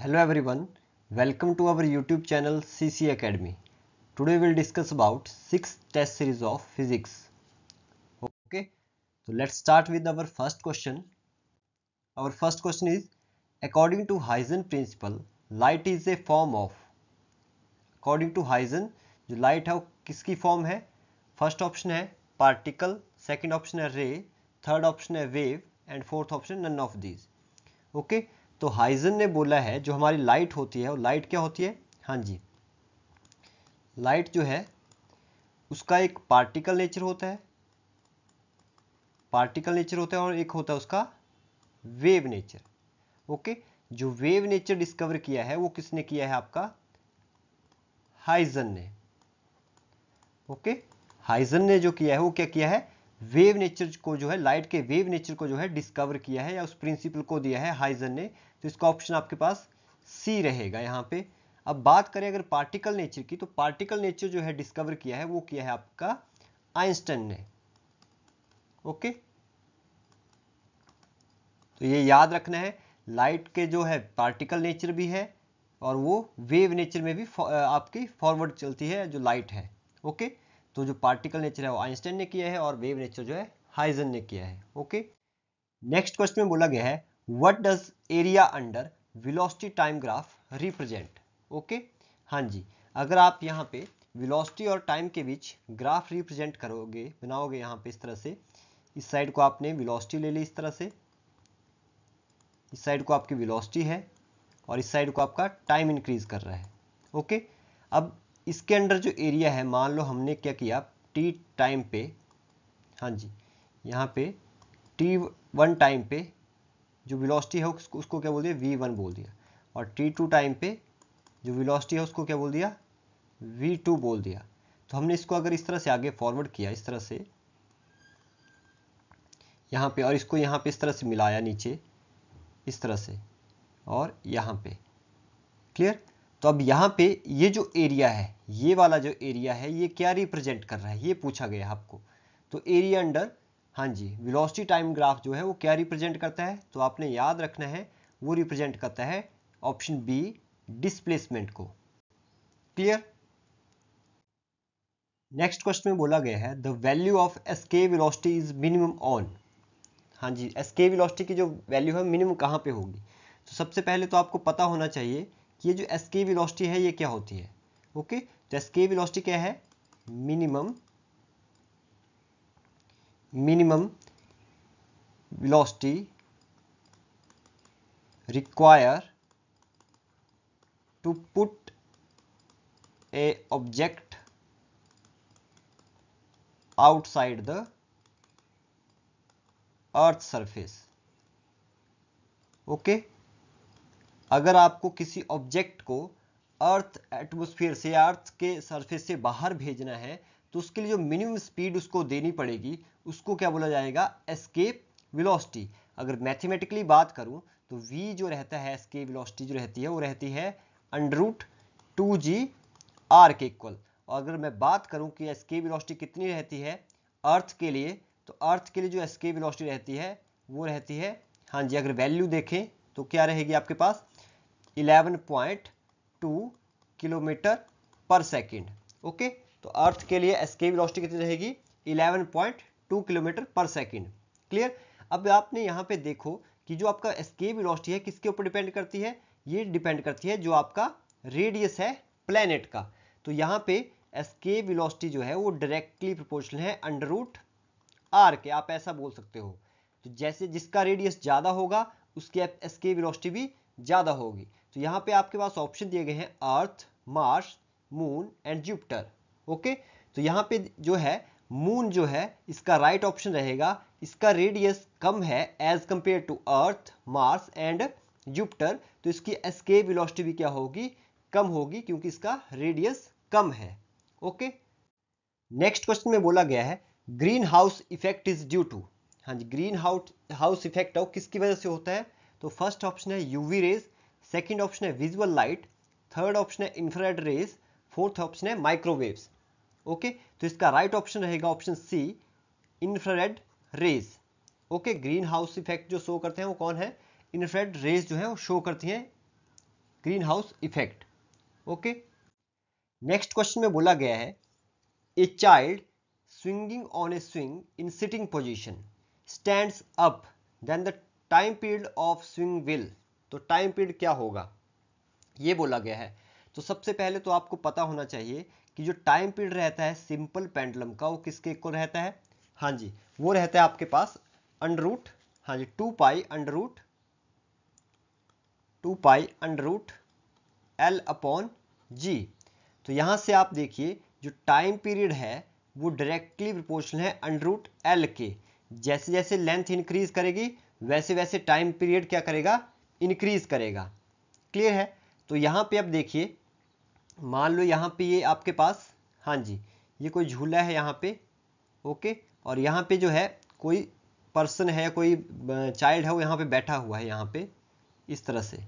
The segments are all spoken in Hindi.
Hello everyone, welcome to our YouTube channel CC Academy. Today we'll discuss about 6 test series of physics. Okay, so let's start with our first question. Our first question is, according to Huygens principle, light is a form of. According to Huygens, जो light है वो किसकी form है First option है particle, second option है ray, third option है wave and fourth option none of these. Okay, तो हाइजन ने बोला है जो हमारी लाइट होती है वो लाइट क्या होती है हाँ जी लाइट जो है उसका एक पार्टिकल नेचर होता है पार्टिकल नेचर होता है और एक होता है उसका वेव नेचर ओके जो वेव नेचर डिस्कवर किया है वो किसने किया है आपका हाइजन ने ओके हाइजन ने जो किया है वो क्या किया है वेव नेचर को जो है लाइट के वेव नेचर को जो है डिस्कवर किया है या उस प्रिंसिपल को दिया है हाइजन ने तो इसका ऑप्शन आपके पास सी रहेगा यहाँ पे अब बात करें अगर पार्टिकल नेचर की तो पार्टिकल नेचर जो है डिस्कवर किया है वो किया है आपका आइंस्टन ने ओके तो ये याद रखना है लाइट के जो है पार्टिकल नेचर भी है और वो वेव नेचर में भी आपकी फॉरवर्ड चलती है जो लाइट है ओके तो जो पार्टिकल नेचर है वो आइंस्टाइन ने किया है और वेव नेचर जो है हाइजन ने किया है ओके नेक्स्ट क्वेश्चन में बोला गया है what does area under velocity time graph represent okay हाँ जी अगर आप यहाँ पे वेलोसिटी और टाइम के बीच ग्राफ रिप्रेजेंट करोगे बनाओगे यहाँ पे इस तरह से इस साइड को आपने विलोसिटी ले ली इस तरह से इस साइड को आपकी विलोसिटी है और इस साइड को आपका टाइम इंक्रीज कर रहा है ओके अब इसके अंडर जो एरिया है मान लो हमने क्या किया टी टाइम पे हाँ जी यहाँ पे टी वन टाइम पे जो वेलोसिटी है उसको, उसको क्या बोल दिया वी वन बोल दिया और टी टू टाइम पे जो वेलोसिटी है उसको क्या बोल दिया वी टू बोल दिया तो हमने इसको अगर इस तरह से आगे फॉरवर्ड किया इस तरह से यहाँ पे और इसको यहाँ पे इस तरह से मिलाया नीचे इस तरह से और यहाँ पे क्लियर तो अब यहाँ पे ये जो एरिया है ये वाला जो एरिया है ये क्या रिप्रेजेंट कर रहा है ये पूछा गया आपको तो एरिया अंडर हाँ जी विलोसिटी टाइम ग्राफ जो है वो क्या रिप्रेजेंट करता है तो आपने याद रखना है वो रिप्रेजेंट करता है ऑप्शन बी डिस्प्लेसमेंट को क्लियर नेक्स्ट क्वेश्चन में बोला गया है the value of escape velocity is minimum on हाँ जी एस के विलोसिटी की जो वैल्यू है मिनिमम कहाँ पे होगी तो सबसे पहले तो आपको पता होना चाहिए कि ये जो एसके विलोस्टी है ये क्या होती है ओके तो एसके विलोस्टी क्या है minimum minimum velocity require to put a object outside the earth surface okay अगर आपको किसी ऑब्जेक्ट को अर्थ एटमोस्फियर से अर्थ के सरफेस से बाहर भेजना है तो उसके लिए जो मिनिमम स्पीड उसको देनी पड़ेगी उसको क्या बोला जाएगा एस्केप विलोसिटी अगर मैथमेटिकली बात करूं तो v जो रहता है एस्केप विलोसिटी जो रहती है वो रहती है अंडरूट टू जी आर के इक्वल और अगर मैं बात करूं कि एस्केप विलोसिटी कितनी रहती है अर्थ के लिए तो अर्थ के लिए जो एस्केप विलोसिटी रहती है वो रहती है हाँ जी अगर वैल्यू देखें तो क्या रहेगी आपके पास 11.2 किलोमीटर पर सेकेंड ओके तो अर्थ के लिए एस्केप वेलोसिटी कितनी रहेगी 11.2 किलोमीटर पर सेकेंड क्लियर अब आपने यहाँ पे देखो कि जो आपका एस्केप वेलोसिटी है किसके ऊपर डिपेंड करती है ये डिपेंड करती है जो आपका रेडियस है प्लेनेट का तो यहाँ पे एस्केप वेलोसिटी जो है वो डायरेक्टली प्रोपोर्शनल है अंडर रूट आर के आप ऐसा बोल सकते हो तो जैसे जिसका रेडियस ज़्यादा होगा उसकी एस्केप वेलोसिटी भी ज़्यादा होगी तो यहां पे आपके पास ऑप्शन दिए गए हैं Earth Mars Moon and Jupiter okay तो यहां पे जो है मून जो है इसका राइट right ऑप्शन रहेगा इसका रेडियस कम है as compare to Earth Mars and Jupiter तो इसकी एस्केप वेलोसिटी भी क्या होगी कम होगी क्योंकि इसका रेडियस कम है ओके नेक्स्ट क्वेश्चन में बोला गया है green house effect is due to हाँ जी ग्रीन हाउस इफेक्ट किसकी वजह से होता है तो फर्स्ट ऑप्शन है यूवी रेज सेकेंड ऑप्शन है विजुअल लाइट थर्ड ऑप्शन है इंफ्रारेड रेज फोर्थ ऑप्शन है माइक्रोवेव्स ओके तो इसका राइट right ऑप्शन रहेगा option C infrared rays okay green house effect जो शो करते हैं वो कौन है इंफ्रारेड रेज जो है वो शो करती हैं green house effect okay next question में बोला गया है a child swinging on a swing in sitting position stand up then the time period of swing will तो टाइम पीरियड क्या होगा ये बोला गया है तो सबसे पहले तो आपको पता होना चाहिए कि जो टाइम पीरियड रहता है सिंपल पेंडलम का वो किसके को रहता है हाँ जी वो रहता है आपके पास अंडर रूट हाँ जी two pi under root two pi under root l upon g तो यहां से आप देखिए जो टाइम पीरियड है वो डायरेक्टली प्रोपोर्शनल है अंडर रूट एल के जैसे जैसे लेंथ इंक्रीज करेगी वैसे वैसे टाइम पीरियड क्या करेगा इंक्रीज करेगा क्लियर है तो यहाँ पे आप देखिए मान लो यहाँ पे ये आपके पास हाँ जी ये कोई झूला है यहाँ पे ओके और यहाँ पे जो है कोई पर्सन है कोई चाइल्ड है वो यहाँ पे बैठा हुआ है यहाँ पे इस तरह से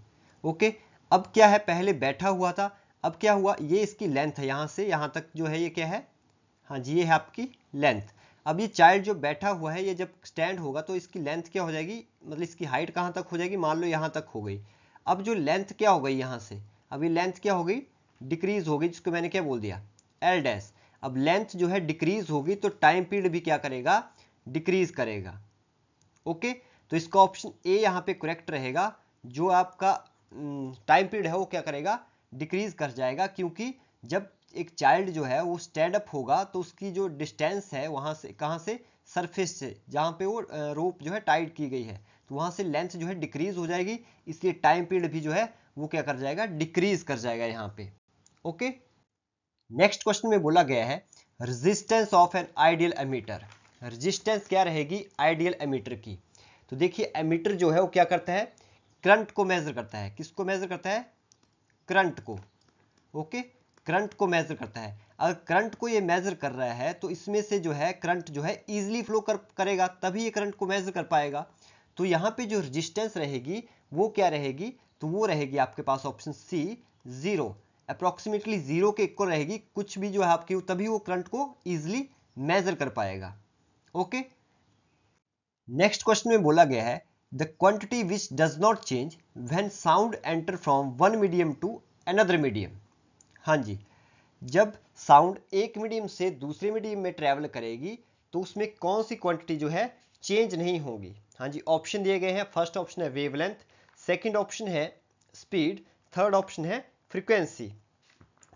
ओके अब क्या है पहले बैठा हुआ था अब क्या हुआ ये इसकी लेंथ है यहाँ से यहाँ तक जो है ये क्या है हाँ जी ये है आपकी लेंथ अब ये चाइल्ड जो बैठा हुआ है ये जब स्टैंड होगा तो इसकी लेंथ क्या हो जाएगी मतलब इसकी हाइट कहाँ तक हो जाएगी मान लो यहाँ तक हो गई अब जो लेंथ क्या हो गई यहाँ से अब ये लेंथ क्या हो गई डिक्रीज हो गई जिसको मैंने क्या बोल दिया एल डैस अब लेंथ जो है डिक्रीज होगी तो टाइम पीरियड भी क्या करेगा डिक्रीज करेगा ओके तो इसका ऑप्शन ए यहाँ पे करेक्ट रहेगा जो आपका टाइम हम्म, पीरियड है वो क्या करेगा डिक्रीज कर जाएगा क्योंकि जब एक चाइल्ड जो है वो स्टैंड अप होगा तो उसकी जो डिस्टेंस है वहाँ से कहाँ से सरफेस से जहाँ पे वो रोप जो है टाइट की गई है तो वहाँ से लेंथ जो है डिक्रीज हो जाएगी इसलिए टाइम पीरियड भी जो है वो क्या कर जाएगा डिक्रीज कर जाएगा यहाँ पे ओके नेक्स्ट क्वेश्चन में बोला गया है resistance of an ideal ammeter resistance क्या रहेगी आइडियल एमीटर की तो देखिए एमीटर जो है वो क्या करता है करंट को मेजर करता है किसको मेजर करता है करंट को ओके okay? करंट को मेजर करता है अगर करंट को ये मेजर कर रहा है तो इसमें से जो है करंट जो है इजिली फ्लो कर करेगा तभी ये करंट को मेजर कर पाएगा तो यहाँ पे जो रजिस्टेंस रहेगी वो क्या रहेगी तो वो रहेगी आपके पास option C zero approximately zero के इक्वल रहेगी कुछ भी जो है आपकी तभी वो करंट को ईजिली मेजर कर पाएगा ओके नेक्स्ट क्वेश्चन में बोला गया है the quantity which does not change when sound enter from one medium to another medium हाँ जी जब साउंड एक मीडियम से दूसरे मीडियम में ट्रैवल करेगी तो उसमें कौन सी क्वांटिटी जो है चेंज नहीं होगी हाँ जी ऑप्शन दिए गए हैं फर्स्ट ऑप्शन है वेवलेंथ सेकंड ऑप्शन है स्पीड थर्ड ऑप्शन है फ्रीक्वेंसी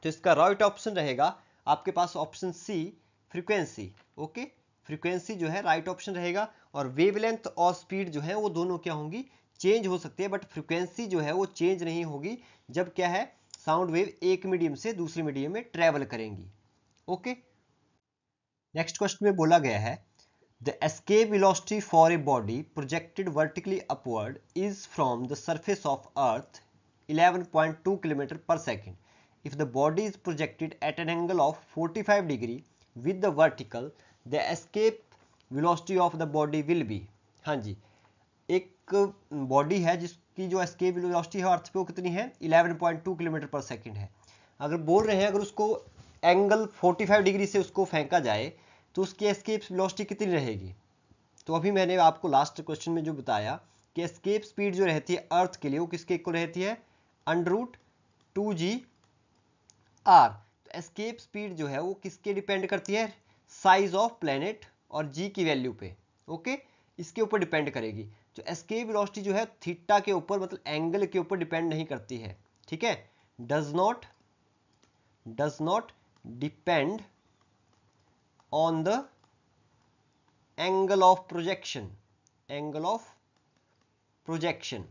तो इसका राइट ऑप्शन रहेगा आपके पास option C frequency okay frequency जो है राइट ऑप्शन रहेगा और वेवलेंथ और स्पीड जो है वो दोनों क्या होंगी चेंज हो सकती है बट फ्रीक्वेंसी जो है वो चेंज नहीं होगी जब क्या है साउंड वेव एक मीडियम से दूसरे मीडियम में ट्रेवल करेंगी ओके नेक्स्ट क्वेश्चन में बोला गया है the escape velocity for a body projected vertically upward is from the surface of earth 11.2 kilometre per second if the body is projected at an angle of 45 degree with the vertical the escape velocity of the body will be हाँ जी एक बॉडी है जिसकी जो एस्केप वेलोसिटी है अर्थ पे वो कितनी है 11.2 किलोमीटर पर सेकंड है अगर बोल रहे हैं अगर उसको एंगल 45 डिग्री से उसको फेंका जाए तो उसकी एस्केप वेलोसिटी कितनी रहेगी तो अभी मैंने आपको लास्ट क्वेश्चन में जो बताया कि एस्केप स्पीड जो रहती है अर्थ के लिए वो किसके को रहती है under root two g r तो एस्केप स्पीड जो है वो किसके डिपेंड करती है साइज ऑफ प्लेनेट और जी की वैल्यू पे ओके इसके ऊपर डिपेंड करेगी तो एस्केप वेलोसिटी जो है थीटा के ऊपर मतलब एंगल के ऊपर डिपेंड नहीं करती है ठीक है does not does not depend on the angle of projection angle of projection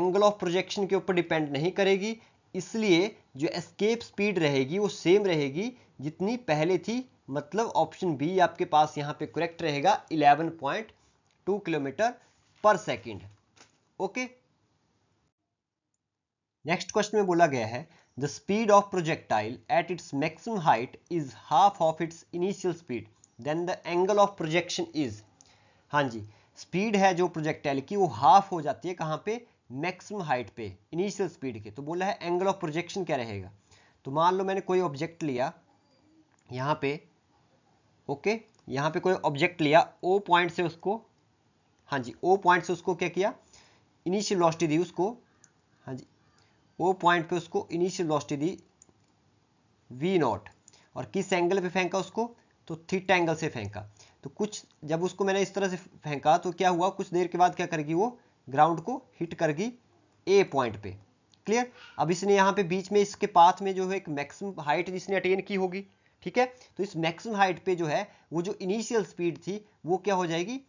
angle of projection के ऊपर डिपेंड नहीं करेगी इसलिए जो एस्केप स्पीड रहेगी वो सेम रहेगी जितनी पहले थी मतलब ऑप्शन बी आपके पास यहां पे करेक्ट रहेगा 11.2 kilometre per second okay next question में बोला गया है the speed of projectile at its maximum height is half of its initial speed then the angle of projection is हाँ जी स्पीड है जो प्रोजेक्टाइल की वो हाफ हो जाती है कहां पे मैक्सिमम हाइट पे इनिशियल स्पीड के तो बोला है एंगल ऑफ प्रोजेक्शन क्या रहेगा तो मान लो मैंने कोई ऑब्जेक्ट लिया यहां पे ओके यहां पे कोई ऑब्जेक्ट लिया ओ पॉइंट से उसको हाँ जी ओ पॉइंट से उसको क्या किया इनिशियल लॉस्टी दी उसको हाँ जी ओ पॉइंट पे उसको इनिशियल लॉस्टी दी वी नॉट और किस एंगल पे फेंका उसको तो थीटा एंगल से फेंका तो कुछ जब उसको मैंने इस तरह से फेंका तो क्या हुआ कुछ देर के बाद क्या करेगी वो ग्राउंड को हिट करगी ए पॉइंट पे क्लियर अब इसने यहाँ पे बीच में इसके पाथ में जो है एक मैक्सिम हाइट जिसने अटेन की होगी ठीक है तो इस मैक्सिमम हाइट पे जो है वो जो इनिशियल स्पीड थी वो क्या हो जाएगी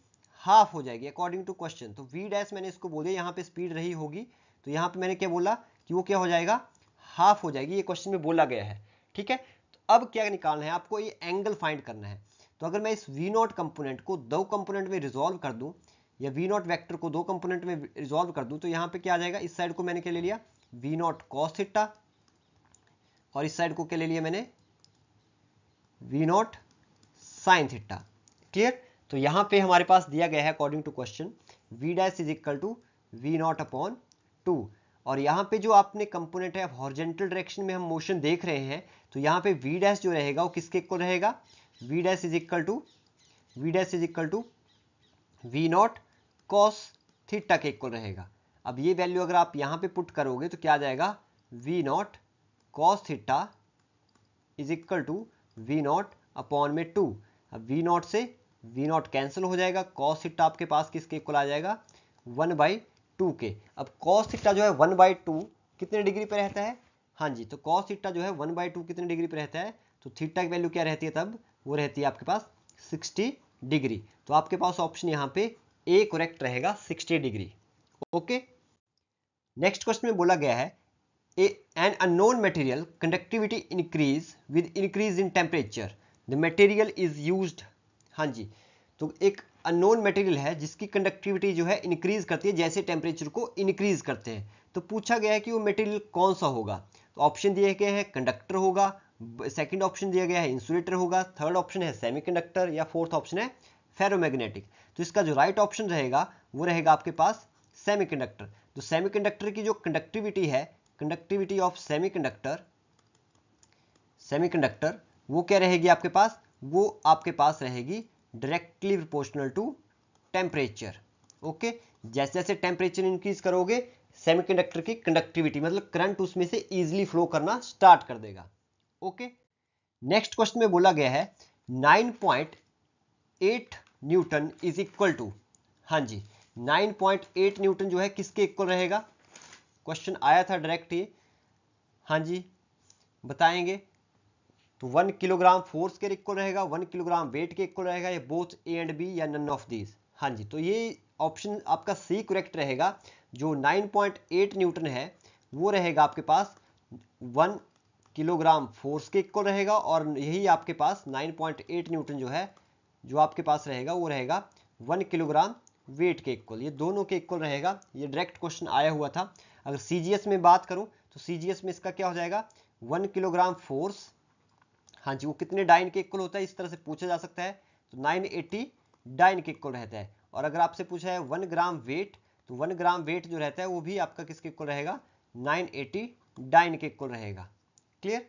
हाफ हो जाएगी अकॉर्डिंग टू क्वेश्चन तो वी डैश मैंने इसको बोल दिया यहाँ पे स्पीड रही होगी तो यहाँ पे मैंने क्या बोला कि वो क्या हो जाएगा हाफ हो जाएगी ये क्वेश्चन में बोला गया है ठीक है तो अब क्या निकालना है आपको ये एंगल फाइंड करना है तो अगर मैं इस वी नॉट कंपोनेंट को दो कंपोनेंट में रिजोल्व कर दूं या वी नॉट वैक्टर को दो कंपोनेंट में रिजोल्व कर दूं तो यहाँ पे क्या आ जाएगा इस साइड को मैंने क्या ले लिया वी नॉट कॉस थीटा और इस साइड को क्या ले लिया मैंने v naught sine theta clear तो यहाँ पे हमारे पास दिया गया है according to question v dash is equal to v naught upon two और यहाँ पे जो आपने कंपोनेंट है हॉर्जेंटल डायरेक्शन में हम मोशन देख रहे हैं तो यहाँ पे वी डैश जो रहेगा वो किसके इक्वल रहेगा v dash is equal to v dash is equal to v naught cos theta के इक्वल रहेगा अब ये वैल्यू अगर आप यहाँ पे पुट करोगे तो क्या आ जाएगा v naught cos theta is equal to v naught upon में टू अब वी नॉट से वी नॉट कैंसिल हो जाएगा कॉस थीटा आपके पास किसके इक्वल आ जाएगा वन बाई टू के अब कॉस थीटा जो है वन बाई टू कितने डिग्री पे रहता है हाँ जी तो कॉस थीटा जो है वन बाई टू कितने डिग्री पे रहता है तो थीटा की वैल्यू क्या रहती है तब वो रहती है आपके पास सिक्सटी डिग्री तो आपके पास ऑप्शन यहाँ पे ए करेक्ट रहेगा sixty degree okay next question में बोला गया है a an unknown material conductivity increase with increase in temperature the material is used हाँ जी तो एक अननोन मटेरियल है जिसकी कंडक्टिविटी जो है इंक्रीज करती है जैसे टेम्परेचर को इंक्रीज करते हैं तो पूछा गया है कि वो मटेरियल कौन सा होगा तो ऑप्शन दिए गए हैं कंडक्टर होगा सेकंड ऑप्शन दिया गया है इंसुलेटर होगा थर्ड ऑप्शन है सेमीकंडक्टर या फोर्थ ऑप्शन है फेरोमैग्नेटिक तो इसका जो राइट ऑप्शन रहेगा वो रहेगा आपके पास सेमीकंडक्टर तो सेमीकंडक्टर की जो कंडक्टिविटी है कंडक्टिविटी ऑफ सेमीकंडक्टर सेमीकंडक्टर वो क्या रहेगी आपके पास वो आपके पास रहेगी directly proportional to temperature okay जैसे जैसे टेम्परेचर इंक्रीज करोगे सेमीकंडक्टर की कंडक्टिविटी मतलब करंट उसमें से इजीली फ्लो करना स्टार्ट कर देगा ओके नेक्स्ट क्वेश्चन में बोला गया है 9.8 न्यूटन इज इक्वल टू हां जी 9.8 न्यूटन जो है किसके इक्वल रहेगा क्वेश्चन आया था डायरेक्ट ये हां जी बताएंगे तो वन किलोग्राम फोर्स के इक्वल रहेगा वन किलोग्राम वेट के इक्वल रहेगा या बोथ ए एंड बी या नन ऑफ दीज हाँ जी तो ये ऑप्शन आपका सी करेक्ट रहेगा जो 9.8 न्यूटन है वो रहेगा आपके पास वन किलोग्राम फोर्स के इक्वल रहेगा और यही आपके पास 9.8 न्यूटन जो है जो आपके पास रहेगा वो रहेगा वन किलोग्राम वेट के इक्वल ये दोनों के इक्वल रहेगा ये डायरेक्ट क्वेश्चन आया हुआ था अगर सी में बात करूँ तो सी में इसका क्या हो जाएगा वन किलोग्राम फोर्स हाँ जी वो कितने डाइन के इक्वल होता है इस तरह से पूछा जा सकता है तो 980 डाइन के इक्वल रहता है और अगर आपसे पूछा है वन ग्राम वेट तो वन ग्राम वेट जो रहता है वो भी आपका किसके इक्वल रहेगा 980 डाइन के इक्वल रहेगा क्लियर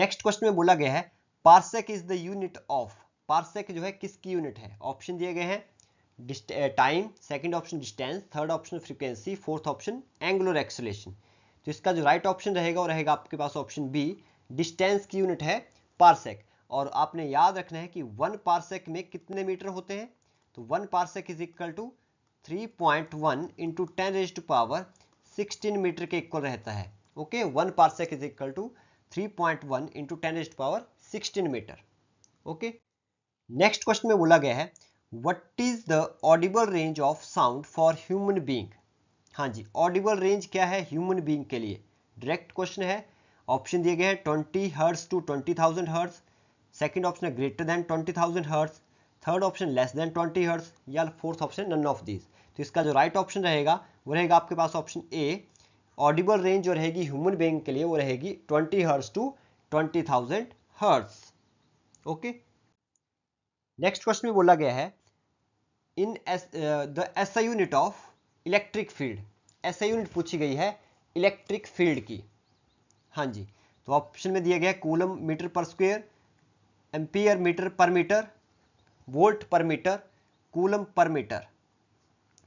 नेक्स्ट क्वेश्चन में बोला गया है parsec is the unit of parsec जो है किसकी यूनिट है ऑप्शन दिए गए हैं time second option distance third option frequency fourth option angular acceleration तो इसका जो राइट right ऑप्शन रहेगा वो रहेगा आपके पास ऑप्शन बी डिस्टेंस की यूनिट है पार्सेक और आपने याद रखना है कि वन पार्सेक में कितने मीटर होते हैं तो one parsec is equal to three point one into ten raise to power sixteen metre के इक्वल रहता है okay one parsec is equal to three point one into ten raise to power sixteen metre okay next question में बोला गया है what is the audible range of sound for human being हाँ जी ऑडिबल रेंज क्या है ह्यूमन बींग के लिए डायरेक्ट क्वेश्चन है ऑप्शन दिए गए हैं twenty hertz to twenty thousand hertz second option है greater than twenty thousand hertz third option less than twenty hertz या fourth option none of these तो इसका जो राइट right ऑप्शन रहेगा वो रहेगा आपके पास ऑप्शन ए ऑडिबल रेंज जो रहेगी ह्यूमन बेइंग के लिए वो रहेगी twenty hertz to twenty thousand hertz okay next question में बोला गया है in S the S unit of electric field SI unit पूछी गई है इलेक्ट्रिक फील्ड की हाँ जी तो ऑप्शन में दिया गया coulomb metre per square ampere metre per metre volt per metre coulomb per metre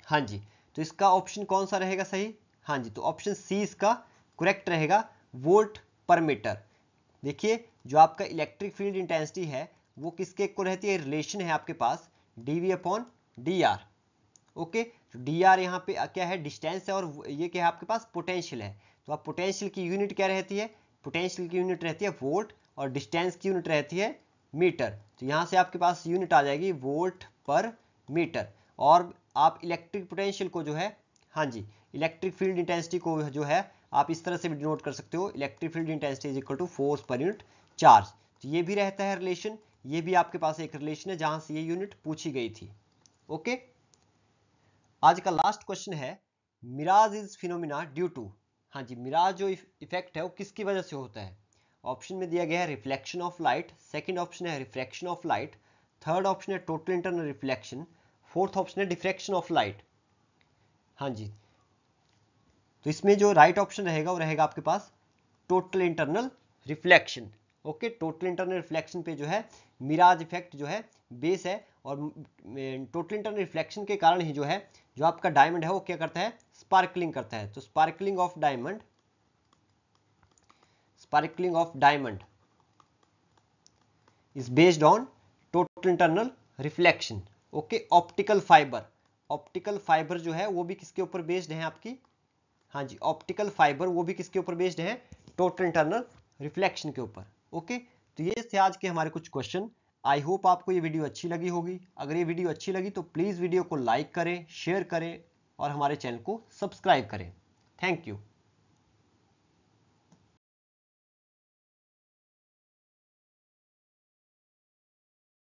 हाँ जी तो इसका ऑप्शन कौन सा रहेगा सही हाँ जी तो ऑप्शन सी इसका करेक्ट रहेगा वोल्ट पर मीटर देखिए जो आपका इलेक्ट्रिक फील्ड इंटेंसिटी है वो किसके को रहती है रिलेशन है आपके पास D V upon D R okay D R यहाँ पे क्या है डिस्टेंस है और ये क्या है आपके पास पोटेंशियल है तो अब पोटेंशियल की यूनिट क्या रहती है पोटेंशियल की यूनिट रहती है वोल्ट और डिस्टेंस की यूनिट रहती है मीटर तो यहाँ से आपके पास यूनिट आ जाएगी वोल्ट पर मीटर और आप इलेक्ट्रिक पोटेंशियल को जो है हाँ जी इलेक्ट्रिक फील्ड इंटेंसिटी को जो है आप इस तरह से भी डिनोट कर सकते हो electric field intensity is equal to force per unit charge तो ये भी रहता है रिलेशन ये भी आपके पास एक रिलेशन है जहाँ से ये यूनिट पूछी गई थी ओके आज का लास्ट क्वेश्चन है mirage is phenomena due to हाँ जी मिराज जो इफेक्ट है वो किसकी वजह से होता है ऑप्शन में दिया गया है reflection of light second option है reflection of light third option है total internal reflection fourth option है डिफ्रेक्शन ऑफ लाइट हाँ जी तो इसमें जो राइट right ऑप्शन रहेगा वो रहेगा आपके पास total internal reflection okay total internal reflection पे जो है मिराज इफेक्ट जो है बेस है और टोटल इंटरनल रिफ्लेक्शन के कारण ही जो है जो आपका डायमंड है वो क्या करता है स्पार्कलिंग करता है तो sparkling of diamond sparkling of diamond is based on total internal reflection okay optical fibre optical fibre जो है वो भी किसके ऊपर बेस्ड है आपकी हाँ जी ऑप्टिकल फाइबर वो भी किसके ऊपर बेस्ड है टोटल इंटरनल रिफ्लेक्शन के ऊपर ओके okay? तो ये थे आज के हमारे कुछ क्वेश्चन आई होप आपको ये वीडियो अच्छी लगी होगी अगर ये वीडियो अच्छी लगी तो प्लीज़ वीडियो को लाइक करें शेयर करें और हमारे चैनल को सब्सक्राइब करें थैंक यू